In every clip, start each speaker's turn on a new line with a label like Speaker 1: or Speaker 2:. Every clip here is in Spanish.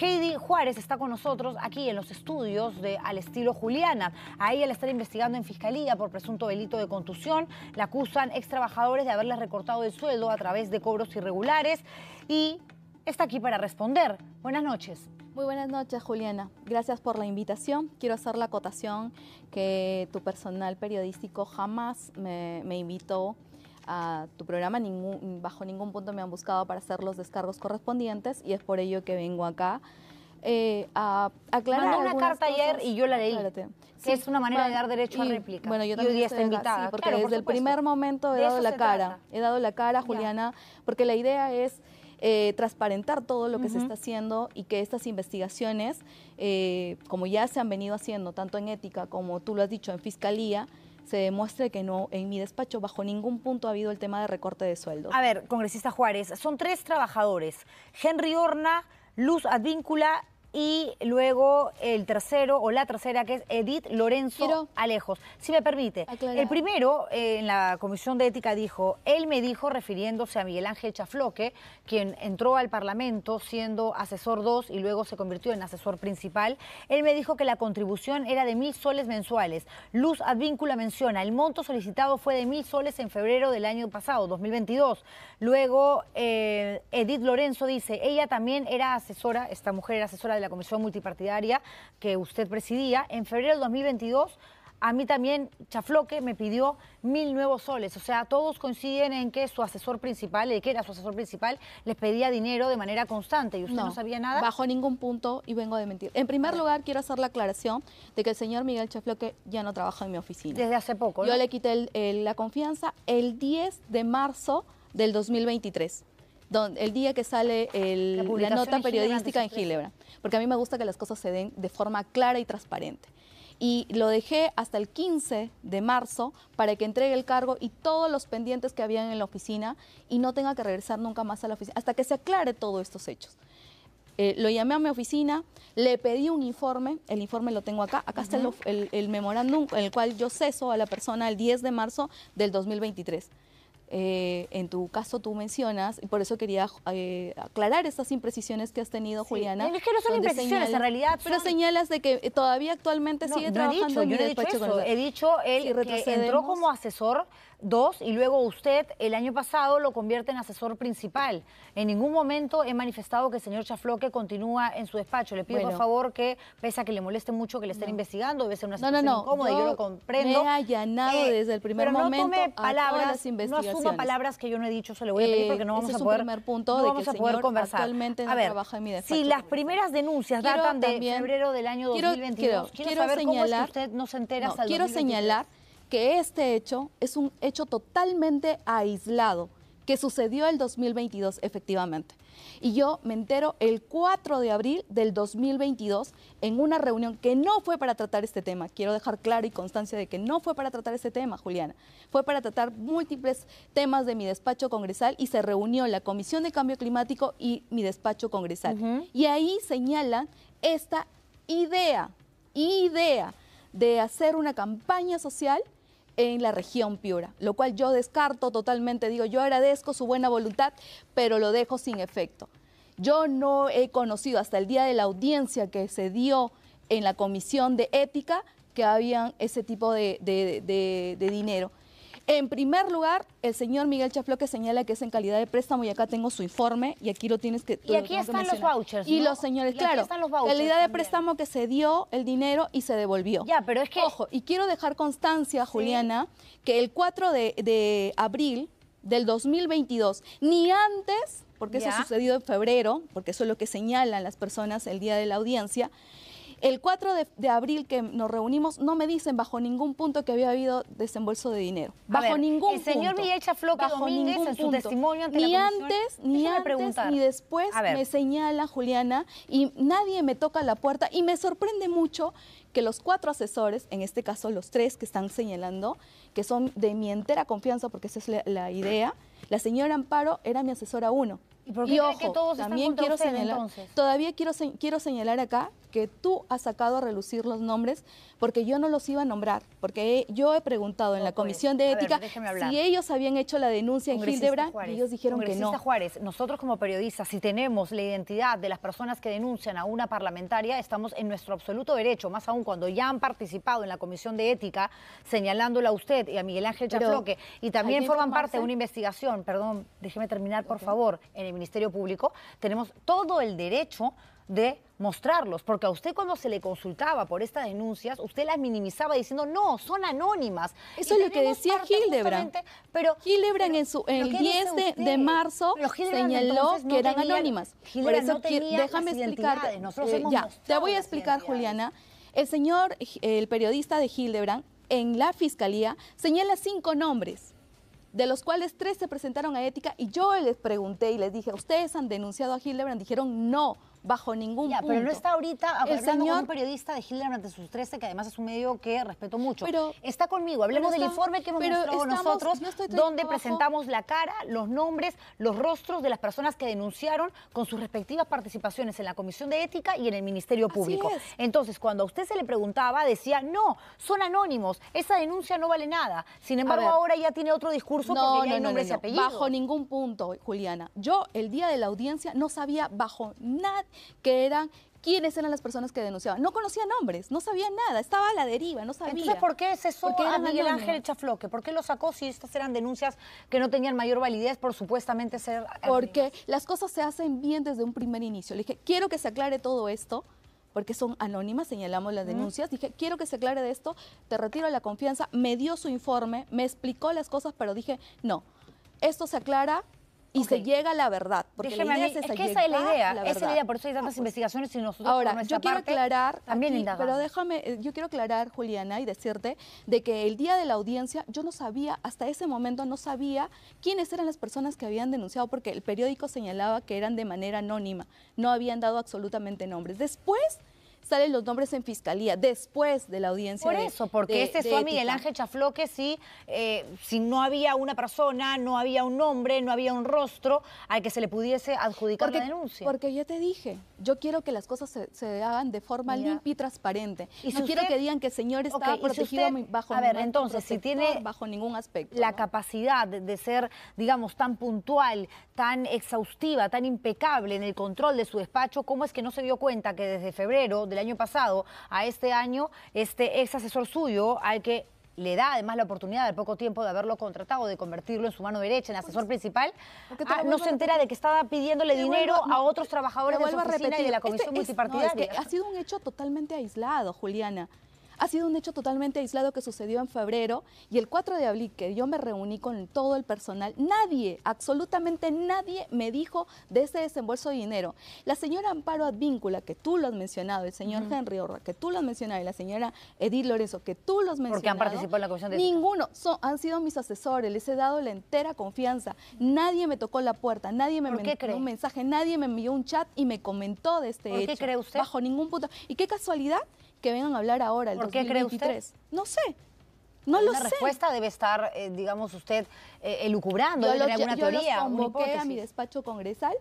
Speaker 1: Heidi Juárez está con nosotros aquí en los estudios de Al Estilo Juliana. Ahí ella la investigando en fiscalía por presunto delito de contusión. La acusan ex trabajadores de haberle recortado
Speaker 2: el sueldo a través de cobros irregulares y está aquí para responder. Buenas noches. Muy buenas noches, Juliana. Gracias por la invitación. Quiero hacer la acotación que tu personal periodístico jamás me, me invitó a tu programa, ningún, bajo ningún punto me han buscado para hacer los descargos correspondientes y es por ello que vengo acá. Eh, a aclarar Mandó una carta ayer y yo la leí. Que es una manera de dar derecho a réplica. Bueno, yo también estoy invitada. porque desde el primer momento he dado la cara. He dado la cara, Juliana, porque la idea es eh, transparentar todo lo que se está haciendo y que estas investigaciones, eh, como ya se han venido haciendo, tanto en ética como tú lo has dicho, en fiscalía, se demuestre que no, en mi despacho bajo ningún punto ha habido el tema de recorte de sueldos. A ver, congresista Juárez, son tres trabajadores, Henry Horna, Luz
Speaker 1: Advíncula y luego el tercero o la tercera que es Edith Lorenzo Alejos. Si me permite, el primero eh, en la Comisión de Ética dijo, él me dijo refiriéndose a Miguel Ángel Chafloque, quien entró al Parlamento siendo asesor 2 y luego se convirtió en asesor principal, él me dijo que la contribución era de mil soles mensuales. Luz Advíncula menciona, el monto solicitado fue de mil soles en febrero del año pasado, 2022. Luego eh, Edith Lorenzo dice, ella también era asesora, esta mujer era asesora de la Comisión Multipartidaria que usted presidía, en febrero del 2022 a mí también Chafloque me pidió mil nuevos soles. O sea, todos coinciden en que su
Speaker 2: asesor principal, el que era su asesor principal, les pedía dinero de manera constante y usted no, sabía nada. Bajo ningún punto y vengo de mentir. En primer lugar, quiero hacer la aclaración de que el señor Miguel Chafloque ya no trabaja en mi oficina. Desde hace poco. Yo le quité la confianza el 10 de marzo del 2023 el día que sale la, nota periodística en Gilebra, porque a mí me gusta que las cosas se den de forma clara y transparente. Y lo dejé hasta el 15 de marzo para que entregue el cargo y todos los pendientes que habían en la oficina y no tenga que regresar nunca más a la oficina, hasta que se aclare todos estos hechos. Eh, lo llamé a mi oficina, le pedí un informe, el informe lo tengo acá, acá está el memorándum en el cual yo ceso a la persona el 10 de marzo del 2023. Eh, en tu caso tú mencionas, y por eso quería eh, aclarar estas imprecisiones que has tenido, Juliana. Es que no son imprecisiones, en realidad. Pero señalas de que eh, todavía actualmente sigue trabajando en yo he dicho
Speaker 1: él que entró como asesor dos, y luego usted el año pasado lo convierte en asesor principal. En ningún momento he manifestado que el señor Chafloque continúa en su despacho. Le pido por favor que, pese a que le moleste mucho que le estén investigando, debe ser una situación incómoda, yo, yo, lo comprendo. Me he
Speaker 2: allanado eh, desde el primer pero momento no tome palabras, No asuma palabras
Speaker 1: que yo no he dicho, se lo voy a pedir eh, porque no vamos a poder, es un primer punto de que el a señor conversar. Actualmente a ver, trabaja en mi despacho. Si las
Speaker 2: primeras denuncias datan de febrero del año 2022, quiero, quiero, saber cómo es que usted
Speaker 1: no se entera hasta el Quiero señalar
Speaker 2: que este hecho es un hecho totalmente aislado que sucedió el 2022 efectivamente. Y yo me entero el 4 de abril del 2022 en una reunión que no fue para tratar este tema. Quiero dejar claro y constancia de que no fue para tratar este tema, Juliana. Fue para tratar múltiples temas de mi despacho congresal y se reunió la Comisión de Cambio Climático y mi despacho congresal. Y ahí señalan esta idea, idea de hacer una campaña social en la región Piura, lo cual yo descarto totalmente, digo, yo agradezco su buena voluntad, pero lo dejo sin efecto. Yo no he conocido hasta el día de la audiencia que se dio en la comisión de ética que habían ese tipo de, de dinero. En primer lugar, el señor Miguel que señala que es en calidad de préstamo y acá tengo su informe y aquí lo tienes que... Y aquí están los vouchers. Y los señores, claro, en calidad de préstamo que se dio el dinero y se devolvió. Ya, pero es que... Ojo, y quiero dejar constancia, Juliana, que el 4 de, abril del 2022, ni antes, porque eso ha sucedido en febrero, porque eso es lo que señalan las personas el día de la audiencia, el 4 de, abril que nos reunimos, no me dicen bajo ningún punto que había habido desembolso de dinero. Bajo ningún punto. El señor Villecha bajo Domínguez en su testimonio ante ni antes, ni antes, ni después me señala Juliana y nadie me toca la puerta y me sorprende mucho que los cuatro asesores, en este caso los tres que están señalando, que son de mi entera confianza, porque esa es la, idea, la señora Amparo era mi asesora uno. ¿Y por qué ojo, que todos también están quiero señalar, entonces? Todavía quiero, quiero señalar acá que tú has sacado a relucir los nombres, porque yo no los iba a nombrar, porque yo he preguntado en la Comisión de Ética si ellos habían hecho la denuncia en Gildebra y ellos dijeron que no.
Speaker 1: Juárez, nosotros como periodistas, si tenemos la identidad de las personas que denuncian a una parlamentaria, estamos en nuestro absoluto derecho, más aún cuando ya han participado en la Comisión de Ética, señalándola a usted y a Miguel Ángel Chafloque, y también forman parte de una investigación, perdón, déjeme terminar, por favor, en el Ministerio Público, tenemos todo el derecho de mostrarlos, porque a usted cuando se le consultaba por estas denuncias, usted las minimizaba diciendo, no,
Speaker 2: son anónimas. Eso es lo que decía Hildebrand. Pero, Hildebrand en su, el 10 de, marzo señaló que eran anónimas. por eso, déjame explicarte. Eh, te voy a explicar, Juliana. El señor, el periodista de Hildebrand, en la fiscalía, señala cinco nombres de los cuales tres se presentaron a ética y yo les pregunté y les dije, ¿ustedes han denunciado a Hildebrand? Dijeron, no, bajo ningún punto. Pero no está ahorita hablando con un periodista de Hitler durante sus 13, que además es un medio que respeto mucho.
Speaker 1: Pero, está conmigo, hablemos del informe que hemos mostrado nosotros, donde presentamos la cara, los nombres, los rostros de las personas que denunciaron con sus respectivas participaciones en la Comisión de Ética y en el Ministerio Público. Entonces, cuando a usted se le preguntaba, decía, no, son anónimos,
Speaker 2: esa denuncia no vale nada. Sin embargo, ahora ya tiene otro discurso porque ya hay y apellidos. Bajo ningún punto, Juliana. Yo, el día de la audiencia, no sabía bajo nada que eran quiénes eran las personas que denunciaban. No conocía nombres, no sabía nada, estaba a la deriva, no sabía. Entonces, ¿por qué cesó a Miguel Ángel Chafloque? ¿Por qué lo sacó si estas eran denuncias que no tenían mayor validez por supuestamente ser... Porque las cosas se hacen bien desde un primer inicio. Le dije, quiero que se aclare todo esto, porque son anónimas, señalamos las denuncias. Dije, quiero que se aclare de esto, te retiro la confianza. Me dio su informe, me explicó las cosas, pero dije, no, esto se aclara y se llega a la verdad. Porque es, que esa es la idea, es la idea, por eso hay tantas investigaciones y nosotros ahora, yo quiero aclarar, también pero déjame, eh, yo quiero aclarar, Juliana, y decirte de que el día de la audiencia yo no sabía, hasta ese momento no sabía quiénes eran las personas que habían denunciado, porque el periódico señalaba que eran de manera anónima, no habían dado absolutamente nombres. Después salen los nombres en fiscalía después de la audiencia. Por eso, porque este es Miguel Ángel
Speaker 1: Chafloque, eh, si no había una persona, no había un nombre, no
Speaker 2: había un rostro al que se le pudiese adjudicar la denuncia. Porque ya te dije, yo quiero que las cosas se, se hagan de forma limpia y transparente. Y no quiero que digan que el señor estaba protegido bajo a ver, entonces si tiene bajo ningún aspecto la capacidad de ser, digamos, tan
Speaker 1: puntual, tan exhaustiva, tan impecable en el control de su despacho, ¿cómo es que no se dio cuenta que desde febrero el año pasado a este año, este ex asesor suyo al que le da además la oportunidad al poco tiempo de haberlo contratado, de convertirlo en su mano derecha, en asesor principal, ah, no se entera de que
Speaker 2: estaba pidiéndole dinero a otros trabajadores de su oficina la comisión este que ha sido un hecho totalmente aislado, Juliana. Ha sido un hecho totalmente aislado que sucedió en febrero y el 4 de abril que yo me reuní con todo el personal, nadie, absolutamente nadie me dijo de ese desembolso de dinero. La señora Amparo Advíncula, que tú lo has mencionado, el señor Henry Orra, que tú lo has mencionado, y la señora Edith Lorenzo, que tú los mencionado. Porque han participado en la comisión de... Ninguno, han sido mis asesores, les he dado la entera confianza. Nadie me tocó la puerta, nadie me envió un mensaje, nadie me envió un chat y me comentó de este ¿Por ¿Qué cree usted? Bajo ningún punto. ¿Y qué casualidad? que vengan a hablar ahora, el ¿Por Qué No sé. No lo sé. La respuesta
Speaker 1: debe estar, eh, digamos, usted eh, elucubrando, debe alguna yo teoría. Los convoqué a mi
Speaker 2: despacho congresal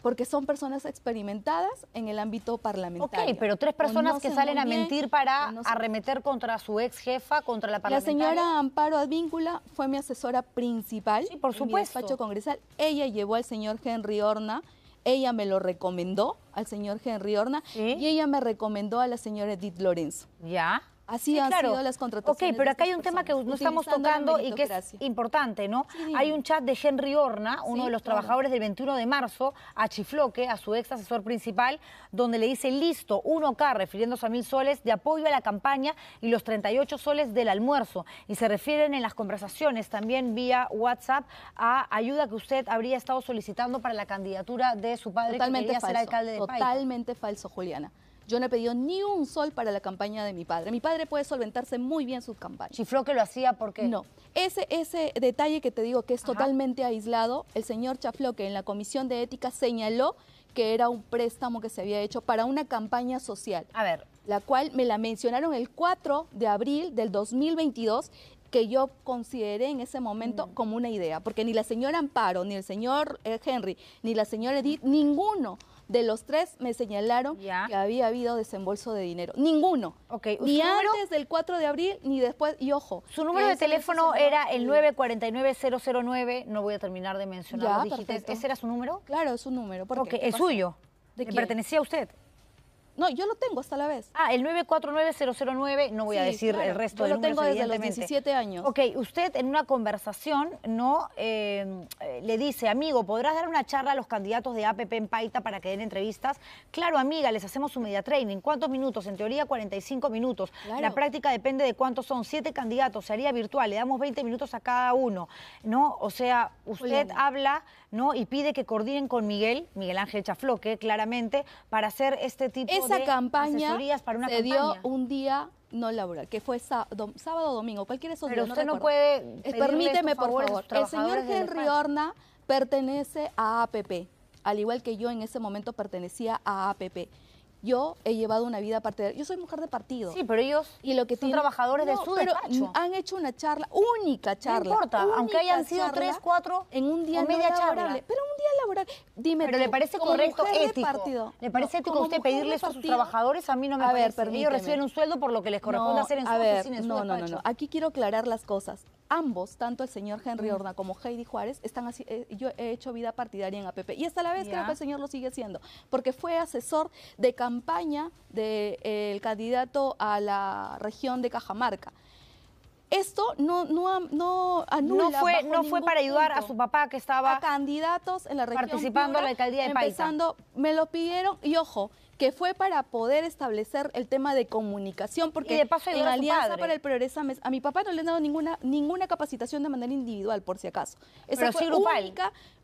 Speaker 2: porque son personas experimentadas en el ámbito parlamentario. Ok, pero tres personas que salen a mentir para
Speaker 1: arremeter contra su ex jefa, contra la parlamentaria. La señora
Speaker 2: Amparo Advíncula fue mi asesora principal por en mi despacho congresal. Ella llevó al señor Henry Orna ella me lo recomendó al señor Henry Orna y ella me recomendó a la señora Edith Lorenzo. ¿Ya? Así han claro. sido las contrataciones. Ok,
Speaker 1: pero acá hay un tema que no estamos tocando y que es importante, ¿no? Hay un chat de Henry Horna, uno de los trabajadores del 21 de marzo, a Chifloque, a su ex asesor principal, donde le dice listo, 1K, refiriéndose a mil soles de apoyo a la campaña y los 38 soles del almuerzo. Y se refieren en las conversaciones también vía WhatsApp a ayuda que usted
Speaker 2: habría estado solicitando para la candidatura de su padre Totalmente que alcalde de Totalmente falso, Juliana. Yo no he pedido ni un sol para la campaña de mi padre. Mi padre puede solventarse muy bien sus campañas. Chifloque que lo hacía porque...? No. Ese, ese detalle que te digo que es totalmente aislado, el señor Chafloque en la Comisión de Ética señaló que era un préstamo que se había hecho para una campaña social. A ver. La cual me la mencionaron el 4 de abril del 2022 que yo consideré en ese momento mm. como una idea, porque ni la señora Amparo, ni el señor eh, Henry, ni la señora Edith, ninguno de los tres me señalaron que había habido desembolso de dinero. Ninguno. Okay. Ni antes del 4 de abril, ni después. Y ojo.
Speaker 1: Su número de teléfono era el
Speaker 2: 949
Speaker 1: No voy a terminar de mencionar ¿Ese
Speaker 2: era su número? Claro, es su número. Porque ¿Es suyo? ¿De ¿Le pertenecía a usted? No, yo lo tengo hasta la vez. Ah, el 949009, no voy a decir el resto de Yo lo tengo desde los 17
Speaker 1: años. Ok, usted en una conversación, ¿no? Eh, eh, le dice, amigo, ¿podrás dar una charla a los candidatos de APP en Paita para que den entrevistas? Claro, amiga, les hacemos su media training. ¿Cuántos minutos? En teoría, 45 minutos. La práctica depende de cuántos son. Siete candidatos, se haría virtual, le damos 20 minutos a cada uno, ¿no? O sea, usted habla, ¿no? Y pide que coordinen con Miguel, Miguel Ángel Chafloque, claramente, para hacer este tipo de campaña para dio
Speaker 2: un día no laboral, que fue sábado, sábado domingo, cualquiera de esos usted no, puede. Eh, permíteme, por favor. El señor Henry Horna pertenece a APP, al igual que yo en ese momento pertenecía a APP yo he llevado una vida parte Yo soy mujer de partido. Sí, pero ellos y lo que son trabajadores de su pero Han hecho una charla, única charla. No importa, aunque hayan sido tres, cuatro, en un día media charla. Pero Dime, pero le parece correcto ético. ¿Le parece ético usted pedirle eso a sus trabajadores? A mí no me a ver, perdido Ellos reciben un
Speaker 1: sueldo por lo que les corresponde hacer en su a no, no, no, Aquí
Speaker 2: quiero aclarar las cosas. Ambos, tanto el señor Henry mm. como Heidi Juárez, están eh, yo he hecho vida partidaria en APP. Y hasta la vez creo que el señor lo sigue siendo, porque fue asesor de campaña del de, eh, candidato a la región de Cajamarca. Esto no, no, no anula. No fue, no fue para ayudar a su papá que estaba. candidatos en la región. Participando en la alcaldía de empezando, me lo pidieron y ojo, que fue para poder establecer el tema de comunicación, porque de en la Alianza para el Progreso, a mi papá no le han dado ninguna, ninguna capacitación de manera individual, por si acaso. Esa fue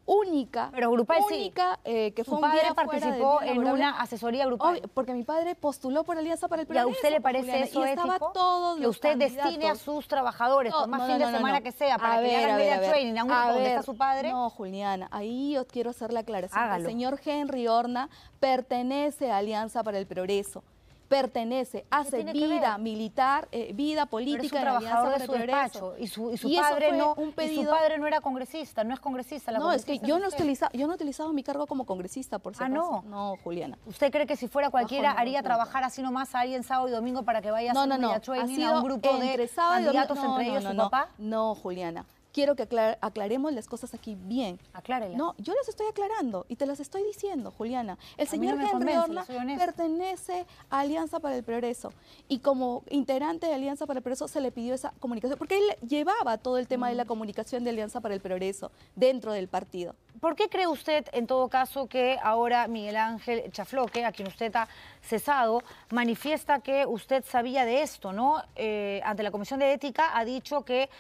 Speaker 2: única, Pero grupal, única eh, que fue Su padre participó en una asesoría grupal. porque mi padre postuló por Alianza para el Progreso. ¿Y a usted le parece eso ético? que usted destine a sus trabajadores, más fin de semana que sea, para que ver, le hagan media training a un donde está su padre? No, Juliana, ahí os quiero hacer la aclaración. El señor Henry Horna pertenece a Alianza para el Progreso pertenece, hace vida militar, eh, vida política, Pero es un trabajador de su despacho y su, padre no, su padre no era congresista, no es congresista. no, es que yo no, utilizaba, yo no he utilizado mi cargo como congresista, por si ah, no. no, Juliana. ¿Usted cree que si fuera cualquiera haría trabajar
Speaker 1: así nomás a alguien sábado y domingo para que vaya a no, no. un grupo de candidatos, entre ellos su papá?
Speaker 2: No, Juliana quiero que aclaremos las cosas aquí bien. Aclárelas. No, yo las estoy aclarando y te las estoy diciendo, Juliana. El señor no Henry pertenece a Alianza para el Progreso y como integrante de Alianza para el Progreso se le pidió esa comunicación, porque él llevaba todo el tema de la mm. comunicación de Alianza para el Progreso dentro del partido. ¿Por qué cree usted, en todo caso, que ahora Miguel Ángel Chafloque, a quien usted ha
Speaker 1: cesado, manifiesta que usted sabía de esto, ¿no? Eh, ante la Comisión de Ética ha dicho que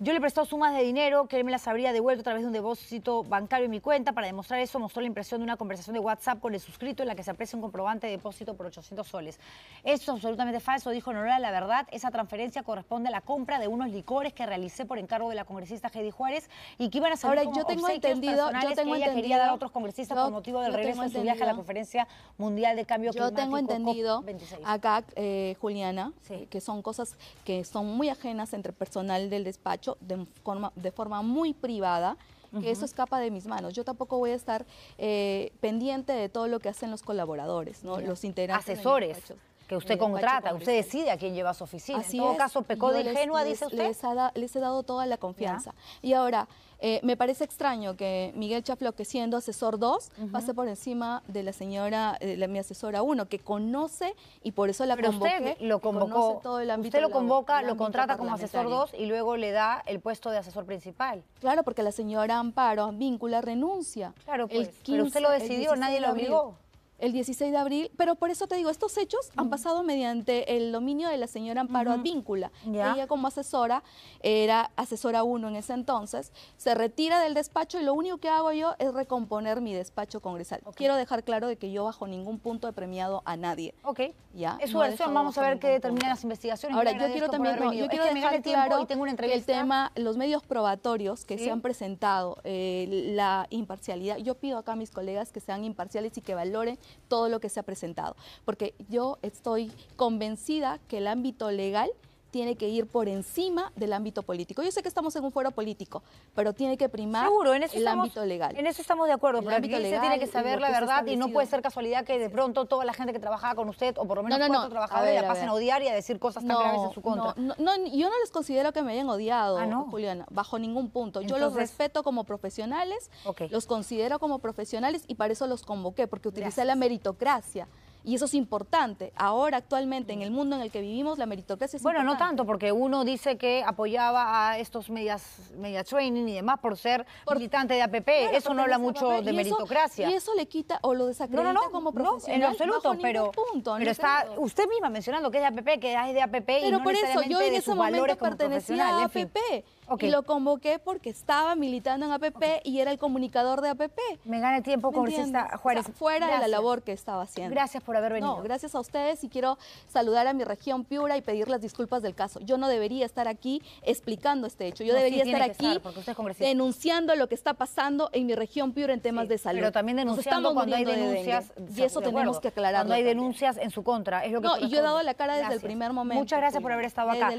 Speaker 1: yo le he sumas de dinero que él me las habría devuelto a través de un depósito bancario en mi cuenta. Para demostrar eso, mostró la impresión de una conversación de WhatsApp con el suscrito en la que se aprecia un comprobante de depósito por 800 soles. Eso es absolutamente falso, dijo Nora. La verdad, esa transferencia corresponde a la compra de unos licores que realicé por encargo de la congresista Heidi Juárez y que iban a salir Ahora, yo tengo entendido, yo tengo que quería dar a otros congresistas por motivo del regreso de su viaje a la
Speaker 2: Conferencia Mundial de Cambio que Climático. Yo tengo entendido acá, eh, Juliana, que son cosas que son muy ajenas entre personal del despacho de forma, muy privada, que eso escapa de mis manos. Yo tampoco voy a estar eh, pendiente de todo lo que hacen los colaboradores, ¿no? los Asesores que usted eh, contrata, usted decide a quién lleva a su oficina. en todo caso, pecó de ingenua, dice usted. Les, he dado toda la confianza. Y ahora, eh, me parece extraño que Miguel Chaflo, que siendo asesor 2, pase por encima de la señora, de la, mi asesora 1, que conoce y por eso la Pero usted lo convocó, usted lo convoca, lo contrata como asesor 2 y luego le da el puesto de asesor principal. Claro, porque la señora Amparo Víncula renuncia. Claro, pues, pero usted lo decidió, nadie lo obligó el 16 de abril, pero por eso te digo, estos hechos han pasado mediante el dominio de la señora Amparo Advíncula. Ella como asesora, era asesora uno en ese entonces, se retira del despacho y lo único que hago yo es recomponer mi despacho congresal. Quiero dejar claro de que yo bajo ningún punto he premiado a nadie. Ok. ¿Ya? Es su vamos a ver qué determinan las investigaciones. Ahora, yo quiero también, dejar claro el tema, los medios probatorios que se han presentado, eh, la imparcialidad, yo pido acá a mis colegas que sean imparciales y que valoren todo lo que se ha presentado, porque yo estoy convencida que el ámbito legal tiene que ir por encima del ámbito político. Yo sé que estamos en un fuero político, pero tiene que primar el ámbito legal. En eso estamos de acuerdo, pero tiene que saber la verdad y no puede ser
Speaker 1: casualidad que de pronto toda la gente que trabajaba con usted, o por lo menos no, cuatro trabajadores, la pasen a, odiar
Speaker 2: y a decir cosas tan graves en su contra. No, yo no les considero que me hayan odiado, ah, Juliana, bajo ningún punto. yo los respeto como profesionales, los considero como profesionales y para eso los convoqué, porque utilicé la meritocracia y eso es importante. Ahora, actualmente, en el mundo en el que vivimos, la meritocracia es Bueno, no tanto, porque uno dice
Speaker 1: que apoyaba a estos medias, media training y demás por ser militante de APP. eso no habla mucho de meritocracia. y eso le quita o lo desacredita no, no, como profesional. No, en absoluto, pero, pero
Speaker 2: este está usted misma mencionando que es de APP, que es de APP pero y no por eso, yo en ese momento pertenecía a APP. Y lo convoqué porque estaba militando en APP y era el comunicador de APP. Me gana el tiempo, Congresista Juárez. fuera de la labor que estaba haciendo. Gracias haber venido. No, gracias a ustedes y quiero saludar a mi región Piura y pedir las disculpas del caso. Yo no debería estar aquí explicando este hecho. Yo debería estar aquí denunciando lo que está pasando en mi región Piura en temas de salud. Pero también denunciando cuando hay denuncias. y eso tenemos que aclararlo. Cuando hay denuncias en su contra. no, y yo he dado la cara desde el primer momento. Muchas gracias por haber estado acá.